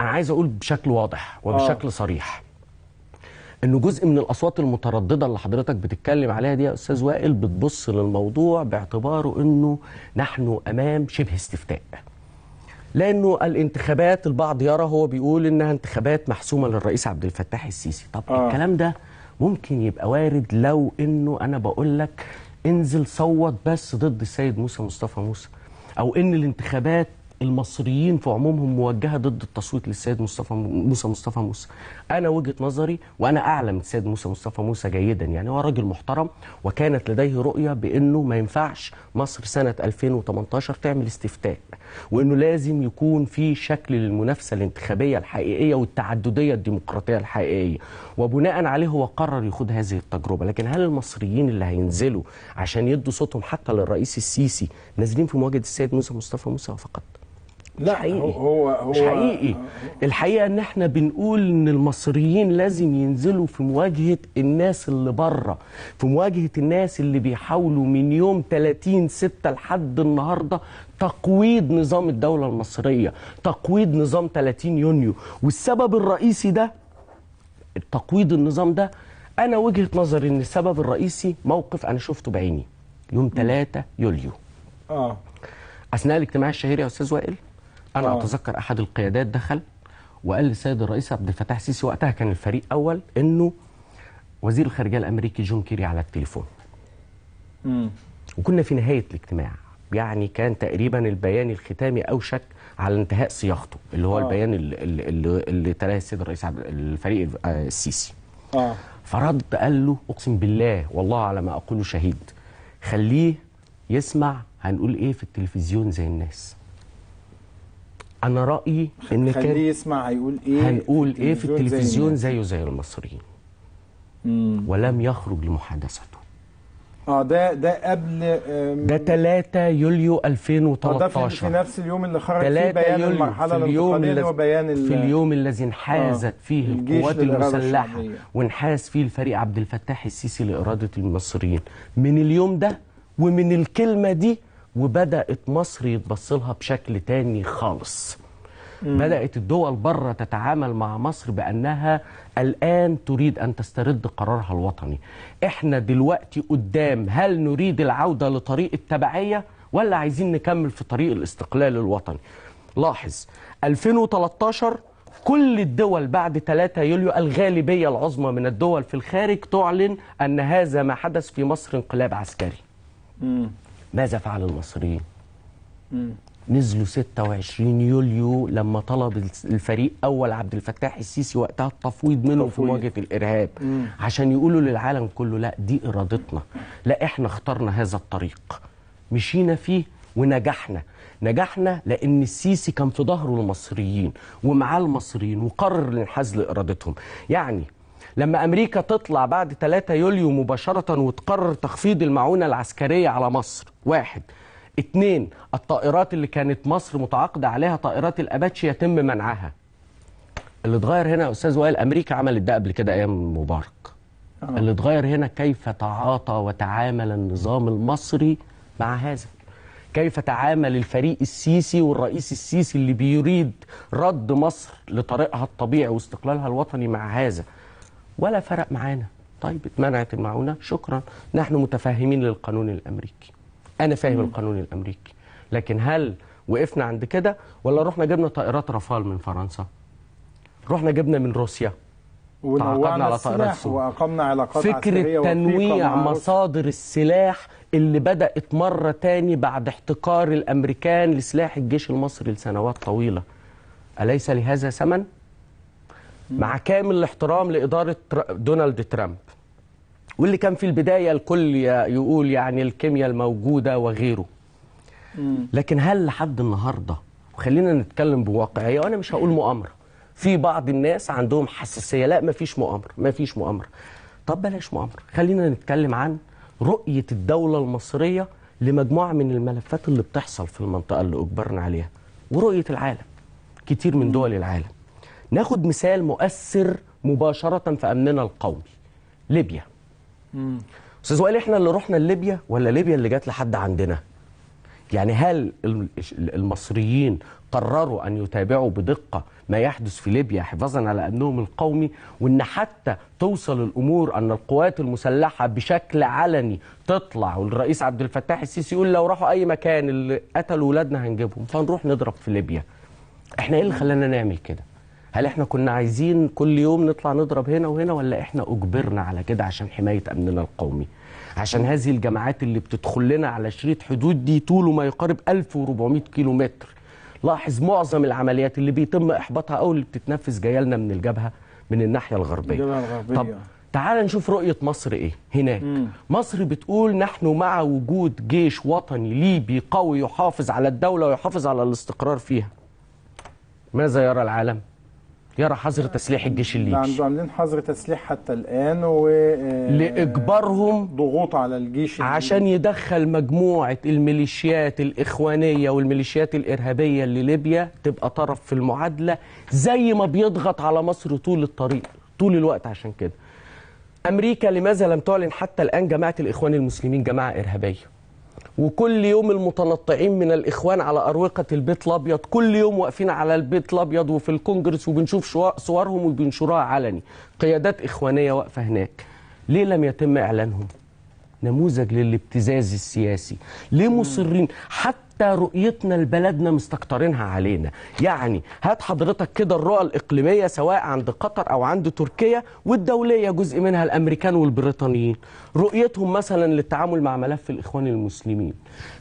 انا عايز اقول بشكل واضح وبشكل آه. صريح انه جزء من الاصوات المتردده اللي حضرتك بتتكلم عليها دي يا استاذ وائل بتبص للموضوع باعتباره انه نحن امام شبه استفتاء لانه الانتخابات البعض يرى هو بيقول انها انتخابات محسومه للرئيس عبد الفتاح السيسي طب آه. الكلام ده ممكن يبقى وارد لو انه انا بقول لك انزل صوت بس ضد السيد موسى مصطفى موسى او ان الانتخابات المصريين في عمومهم موجهه ضد التصويت للسيد مصطفى موسى مصطفى موسى انا وجهه نظري وانا اعلم السيد موسى مصطفى موسى جيدا يعني هو راجل محترم وكانت لديه رؤيه بانه ما ينفعش مصر سنه 2018 تعمل استفتاء وانه لازم يكون في شكل للمنافسه الانتخابيه الحقيقيه والتعدديه الديمقراطيه الحقيقيه وبناء عليه هو قرر يخوض هذه التجربه لكن هل المصريين اللي هينزلوا عشان يدوا صوتهم حتى للرئيس السيسي نازلين في مواجهه السيد موسى مصطفى موسى فقط لا حقيقي هو هو مش حقيقي الحقيقه ان احنا بنقول ان المصريين لازم ينزلوا في مواجهه الناس اللي بره في مواجهه الناس اللي بيحاولوا من يوم 30 6 لحد النهارده تقويض نظام الدوله المصريه تقويض نظام 30 يونيو والسبب الرئيسي ده تقويض النظام ده انا وجهه نظري ان السبب الرئيسي موقف انا شفته بعيني يوم 3 يوليو اه اثناء الاجتماع الشهير يا استاذ وائل انا أوه. اتذكر احد القيادات دخل وقال للسيد الرئيس عبد الفتاح السيسي وقتها كان الفريق اول انه وزير الخارجيه الامريكي جون كيري على التليفون مم. وكنا في نهايه الاجتماع يعني كان تقريبا البيان الختامي اوشك على انتهاء صياغته اللي هو أوه. البيان اللي, اللي, اللي تلاه السيد الرئيس عبد الفريق آه، السيسي آه. فرد قال له اقسم بالله والله على ما اقوله شهيد خليه يسمع هنقول ايه في التلفزيون زي الناس انا رايي ان كان خليه يسمع هيقول ايه هنقول ايه في التلفزيون زيه زي المصريين ولم يخرج لمحادثته اه ده ده قبل ده 3 يوليو 2013 آه، ده في نفس اليوم اللي خرج فيه بيان يوليو المرحله في اليوم وبيان في اليوم الذي انحازت آه فيه القوات المسلحه وانحاز فيه الفريق عبد الفتاح السيسي لاراده المصريين من اليوم ده ومن الكلمه دي وبدات مصر يتبص لها بشكل تاني خالص مم. بدات الدول بره تتعامل مع مصر بانها الان تريد ان تسترد قرارها الوطني احنا دلوقتي قدام هل نريد العوده لطريق التبعيه ولا عايزين نكمل في طريق الاستقلال الوطني لاحظ 2013 كل الدول بعد 3 يوليو الغالبية العظمى من الدول في الخارج تعلن أن هذا ما حدث في مصر انقلاب عسكري ماذا فعل المصريين؟ نزلوا 26 يوليو لما طلب الفريق اول عبد الفتاح السيسي وقتها التفويض منه في مواجهه الارهاب مم. عشان يقولوا للعالم كله لا دي ارادتنا لا احنا اخترنا هذا الطريق مشينا فيه ونجحنا نجحنا لان السيسي كان في ظهره المصريين ومعاه المصريين وقرر الانحاز لارادتهم يعني لما امريكا تطلع بعد 3 يوليو مباشره وتقرر تخفيض المعونه العسكريه على مصر واحد اثنين الطائرات اللي كانت مصر متعاقده عليها طائرات الاباتشي يتم منعها اللي اتغير هنا يا استاذ وائل امريكا عملت ده قبل كده ايام مبارك أنا. آه. اللي اتغير هنا كيف تعاطى وتعامل النظام المصري مع هذا كيف تعامل الفريق السيسي والرئيس السيسي اللي بيريد رد مصر لطريقها الطبيعي واستقلالها الوطني مع هذا ولا فرق معانا طيب اتمنعت المعونه شكرا نحن متفاهمين للقانون الامريكي انا فاهم القانون الامريكي لكن هل وقفنا عند كده ولا رحنا جبنا طائرات رافال من فرنسا رحنا جبنا من روسيا تعاقدنا على طائرات سوق واقمنا علاقات فكره تنويع مصادر السلاح اللي بدات مره تاني بعد احتكار الامريكان لسلاح الجيش المصري لسنوات طويله اليس لهذا ثمن مع كامل الاحترام لاداره دونالد ترامب واللي كان في البدايه الكل يقول يعني الكيمياء الموجوده وغيره لكن هل لحد النهارده وخلينا نتكلم بواقعيه وانا مش هقول مؤامره في بعض الناس عندهم حساسيه لا مفيش مؤامره مفيش مؤامره طب بلاش مؤامره خلينا نتكلم عن رؤيه الدوله المصريه لمجموعه من الملفات اللي بتحصل في المنطقه اللي اجبرنا عليها ورؤيه العالم كتير من دول العالم ناخد مثال مؤثر مباشرة في أمننا القومي ليبيا أستاذ وائل إحنا اللي رحنا ليبيا ولا ليبيا اللي جت لحد عندنا يعني هل المصريين قرروا أن يتابعوا بدقة ما يحدث في ليبيا حفاظا على أمنهم القومي وأن حتى توصل الأمور أن القوات المسلحة بشكل علني تطلع والرئيس عبد الفتاح السيسي يقول لو راحوا أي مكان اللي قتلوا ولادنا هنجيبهم فنروح نضرب في ليبيا احنا ايه اللي خلانا نعمل كده هل احنا كنا عايزين كل يوم نطلع نضرب هنا وهنا ولا احنا اجبرنا على كده عشان حمايه امننا القومي عشان هذه الجماعات اللي بتدخل لنا على شريط حدود دي طوله ما يقارب 1400 كيلو متر لاحظ معظم العمليات اللي بيتم احباطها او اللي بتتنفذ جايه لنا من الجبهه من الناحيه الغربيه, الجبهة الغربية. طب تعال نشوف رؤية مصر إيه هناك مم. مصر بتقول نحن مع وجود جيش وطني ليبي قوي يحافظ على الدولة ويحافظ على الاستقرار فيها ماذا يرى العالم؟ يرى حظر تسليح الجيش الليبي عنده نعم، عاملين حظر تسليح حتى الآن و آه، لإجبارهم ضغوط على الجيش الليبي. عشان يدخل مجموعة الميليشيات الإخوانية والميليشيات الإرهابية اللي ليبيا تبقى طرف في المعادلة زي ما بيضغط على مصر طول الطريق طول الوقت عشان كده أمريكا لماذا لم تعلن حتى الآن جماعة الإخوان المسلمين جماعة إرهابية وكل يوم المتنطعين من الاخوان على اروقه البيت الابيض كل يوم واقفين على البيت الابيض وفي الكونجرس وبنشوف صورهم وبنشروها علني قيادات اخوانيه واقفه هناك ليه لم يتم اعلانهم نموذج للابتزاز السياسي ليه مصرين حتى حتى رؤيتنا لبلدنا مستكترينها علينا يعني هات حضرتك كده الرؤى الإقليمية سواء عند قطر أو عند تركيا والدولية جزء منها الأمريكان والبريطانيين رؤيتهم مثلا للتعامل مع ملف الإخوان المسلمين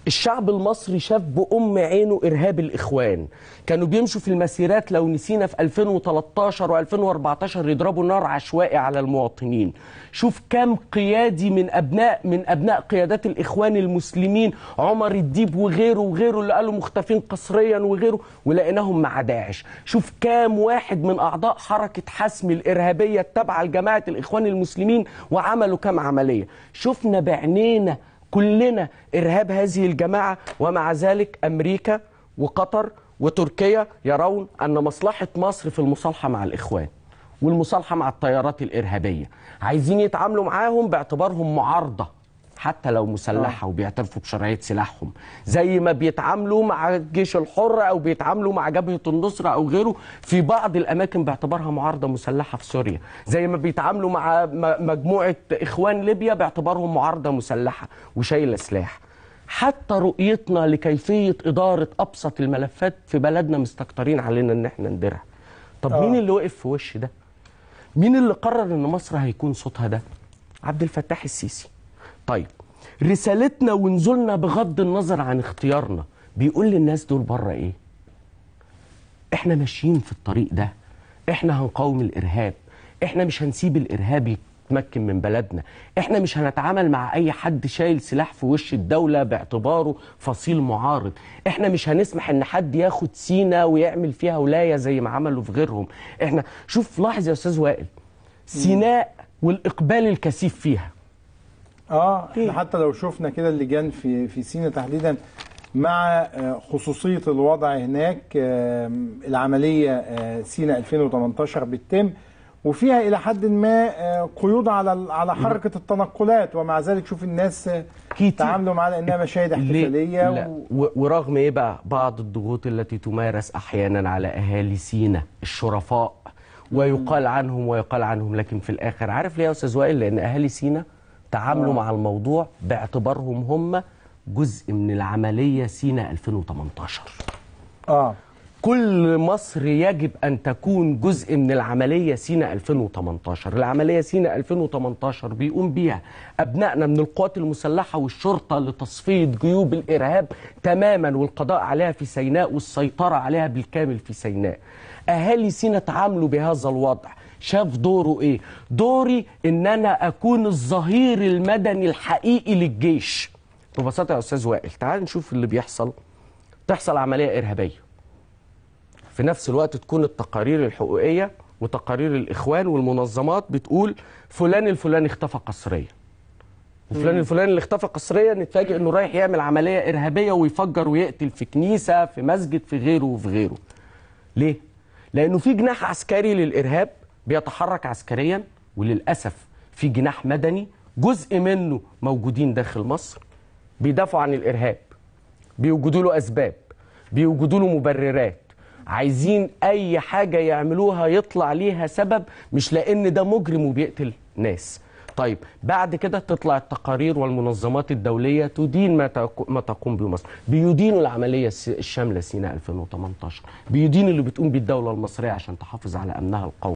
الشعب المصري شاف بأم عينه إرهاب الإخوان كانوا بيمشوا في المسيرات لو نسينا في 2013 و2014 يضربوا نار عشوائي على المواطنين شوف كم قيادي من أبناء من أبناء قيادات الإخوان المسلمين عمر الديب وغيره وغيره اللي قالوا مختفين قسريا وغيره ولقيناهم مع داعش شوف كام واحد من اعضاء حركه حسم الارهابيه التابعه لجماعه الاخوان المسلمين وعملوا كام عمليه شفنا بعنينا كلنا ارهاب هذه الجماعه ومع ذلك امريكا وقطر وتركيا يرون ان مصلحه مصر في المصالحه مع الاخوان والمصالحه مع التيارات الارهابيه عايزين يتعاملوا معاهم باعتبارهم معارضه حتى لو مسلحه آه. وبيعترفوا بشرعيه سلاحهم زي ما بيتعاملوا مع الجيش الحر او بيتعاملوا مع جبهه النصره او غيره في بعض الاماكن باعتبارها معارضه مسلحه في سوريا زي ما بيتعاملوا مع مجموعه اخوان ليبيا باعتبارهم معارضه مسلحه وشايله سلاح حتى رؤيتنا لكيفيه اداره ابسط الملفات في بلدنا مستكترين علينا ان احنا نديرها طب أوه. مين آه. اللي وقف في وش ده مين اللي قرر ان مصر هيكون صوتها ده عبد الفتاح السيسي طيب رسالتنا ونزولنا بغض النظر عن اختيارنا بيقول للناس دول بره ايه احنا ماشيين في الطريق ده احنا هنقاوم الارهاب احنا مش هنسيب الارهاب يتمكن من بلدنا احنا مش هنتعامل مع اي حد شايل سلاح في وش الدولة باعتباره فصيل معارض احنا مش هنسمح ان حد ياخد سينا ويعمل فيها ولاية زي ما عملوا في غيرهم احنا شوف لاحظ يا استاذ وائل سيناء والاقبال الكثيف فيها اه احنا إيه. حتى لو شفنا كده اللجان في في سينا تحديدا مع آه، خصوصيه الوضع هناك العمليه آه، سينا 2018 بتتم وفيها الى حد ما آه، قيود على على حركه التنقلات ومع ذلك شوف الناس تعاملوا مع انها إيه، مشاهد احتفاليه و... ورغم ايه بقى بعض الضغوط التي تمارس احيانا على اهالي سينا الشرفاء ويقال عنهم ويقال عنهم لكن في الاخر عارف ليه يا استاذ وائل لان اهالي سينا تعاملوا آه. مع الموضوع باعتبارهم هم جزء من العملية سينا 2018 آه. كل مصر يجب أن تكون جزء من العملية سينا 2018 العملية سينا 2018 بيقوم بيها أبنائنا من القوات المسلحة والشرطة لتصفية جيوب الإرهاب تماما والقضاء عليها في سيناء والسيطرة عليها بالكامل في سيناء أهالي سينا تعاملوا بهذا الوضع شاف دوره ايه دوري ان انا اكون الظهير المدني الحقيقي للجيش ببساطه يا استاذ وائل تعال نشوف اللي بيحصل تحصل عمليه ارهابيه في نفس الوقت تكون التقارير الحقوقيه وتقارير الاخوان والمنظمات بتقول فلان الفلاني اختفى قسريا وفلان الفلاني اللي اختفى قسريا نتفاجئ انه رايح يعمل عمليه ارهابيه ويفجر ويقتل في كنيسه في مسجد في غيره وفي غيره ليه لانه في جناح عسكري للارهاب بيتحرك عسكريا وللأسف في جناح مدني جزء منه موجودين داخل مصر بيدافعوا عن الإرهاب بيوجدوا له أسباب بيوجدوا له مبررات عايزين أي حاجة يعملوها يطلع ليها سبب مش لأن ده مجرم وبيقتل ناس طيب بعد كده تطلع التقارير والمنظمات الدولية تدين ما تقوم به مصر بيدينوا العملية الشاملة سيناء 2018 بيدينوا اللي بتقوم بالدولة المصرية عشان تحافظ على أمنها القومي